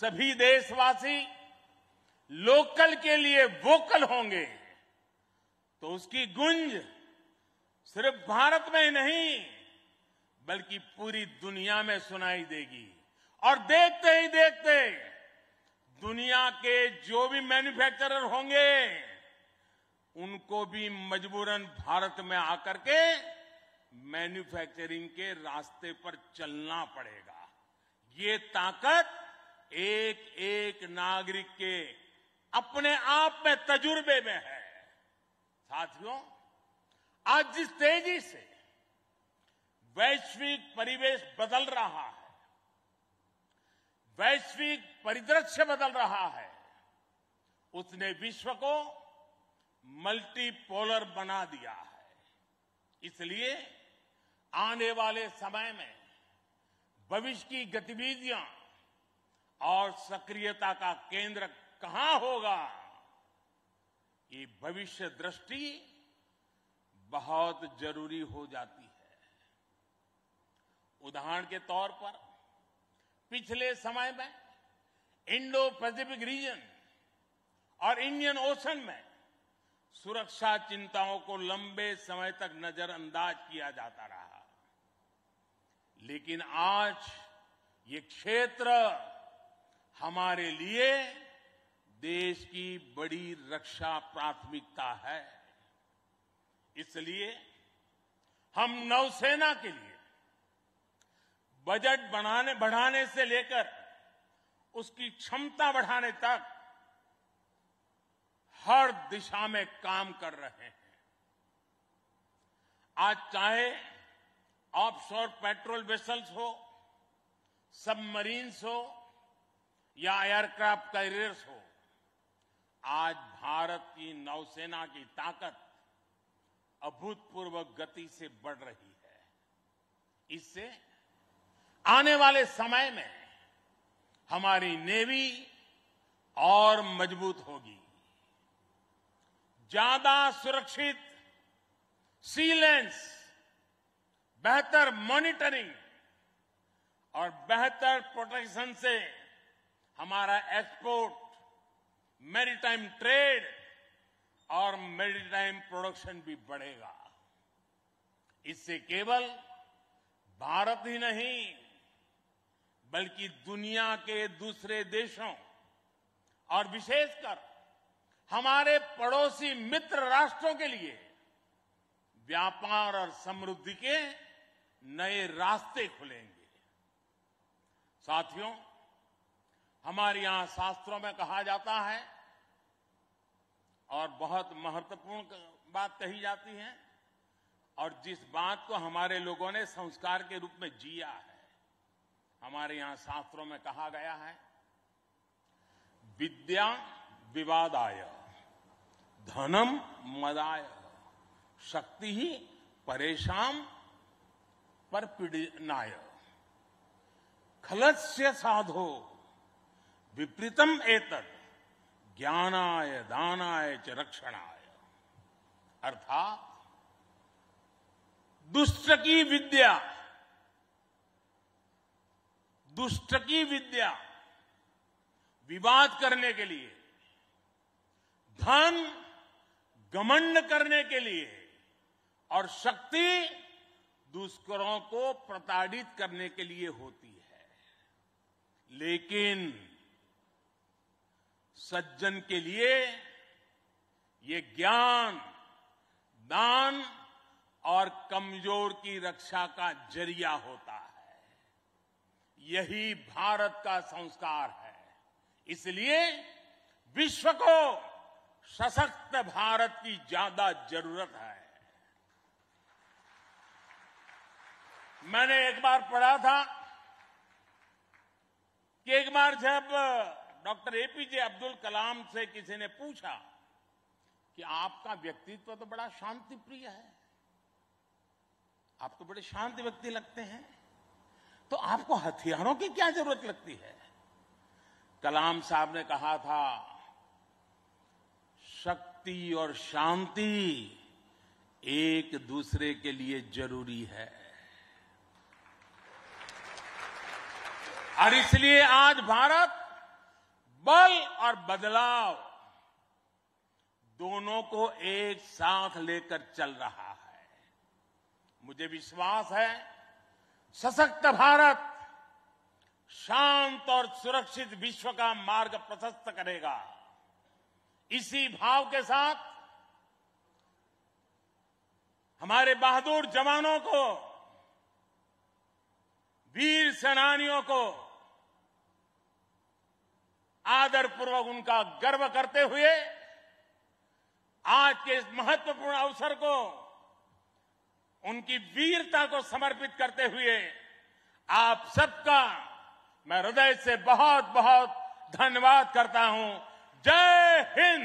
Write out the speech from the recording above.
सभी देशवासी लोकल के लिए वोकल होंगे तो उसकी गुंज सिर्फ भारत में ही नहीं बल्कि पूरी दुनिया में सुनाई देगी और देखते ही देखते दुनिया के जो भी मैन्युफैक्चरर होंगे उनको भी मजबूरन भारत में आकर के मैन्युफैक्चरिंग के रास्ते पर चलना पड़ेगा ये ताकत एक एक नागरिक के अपने आप में तजुर्बे में है साथियों आज जिस तेजी से वैश्विक परिवेश बदल रहा है वैश्विक परिदृश्य बदल रहा है उसने विश्व को मल्टीपोलर बना दिया है इसलिए आने वाले समय में भविष्य की गतिविधियां और सक्रियता का केंद्र कहां होगा ये भविष्य दृष्टि बहुत जरूरी हो जाती है उदाहरण के तौर पर पिछले समय में इंडो पैसिफिक रीजन और इंडियन ओशन में सुरक्षा चिंताओं को लंबे समय तक नजरअंदाज किया जाता रहा लेकिन आज ये क्षेत्र हमारे लिए देश की बड़ी रक्षा प्राथमिकता है इसलिए हम नौसेना के लिए बजट बनाने बढ़ाने से लेकर उसकी क्षमता बढ़ाने तक हर दिशा में काम कर रहे हैं आज चाहे ऑफशोर पेट्रोल वेसल्स हो सबमरीन्स हो या एयरक्राफ्ट कैरियर्स हो आज भारत की नौसेना की ताकत अभूतपूर्व गति से बढ़ रही है इससे आने वाले समय में हमारी नेवी और मजबूत होगी ज्यादा सुरक्षित सीलेंस बेहतर मॉनिटरिंग और बेहतर प्रोटेक्शन से हमारा एक्सपोर्ट मैरीटाइम ट्रेड और मैरीटाइम प्रोडक्शन भी बढ़ेगा इससे केवल भारत ही नहीं बल्कि दुनिया के दूसरे देशों और विशेषकर हमारे पड़ोसी मित्र राष्ट्रों के लिए व्यापार और समृद्धि के नए रास्ते खुलेंगे साथियों हमारे यहां शास्त्रों में कहा जाता है और बहुत महत्वपूर्ण बात कही जाती है और जिस बात को हमारे लोगों ने संस्कार के रूप में जिया है हमारे यहां शास्त्रों में कहा गया है विद्या विवाद आय धनम मदाय शक्ति ही परेशान पर पीड़नाय खलस्य साधो विपरीतम आय ज्ञानाय दानाय च रक्षणाय अर्थात दुष्ट की विद्या दुष्ट की विद्या विवाद करने के लिए धन गमंड करने के लिए और शक्ति दुष्करों को प्रताड़ित करने के लिए होती है लेकिन सज्जन के लिए ये ज्ञान दान और कमजोर की रक्षा का जरिया होता है यही भारत का संस्कार है इसलिए विश्व को सशक्त भारत की ज्यादा जरूरत है मैंने एक बार पढ़ा था कि एक बार जब डॉक्टर एपीजे अब्दुल कलाम से किसी ने पूछा कि आपका व्यक्तित्व तो बड़ा शांति प्रिय है आप तो बड़े शांति व्यक्ति लगते हैं तो आपको हथियारों की क्या जरूरत लगती है कलाम साहब ने कहा था शक्ति और शांति एक दूसरे के लिए जरूरी है और इसलिए आज भारत बल और बदलाव दोनों को एक साथ लेकर चल रहा है मुझे विश्वास है सशक्त भारत शांत और सुरक्षित विश्व का मार्ग प्रशस्त करेगा इसी भाव के साथ हमारे बहादुर जवानों को वीर सेनानियों को आदरपूर्वक उनका गर्व करते हुए आज के इस महत्वपूर्ण अवसर को उनकी वीरता को समर्पित करते हुए आप सबका मैं हृदय से बहुत बहुत धन्यवाद करता हूं जय हिंद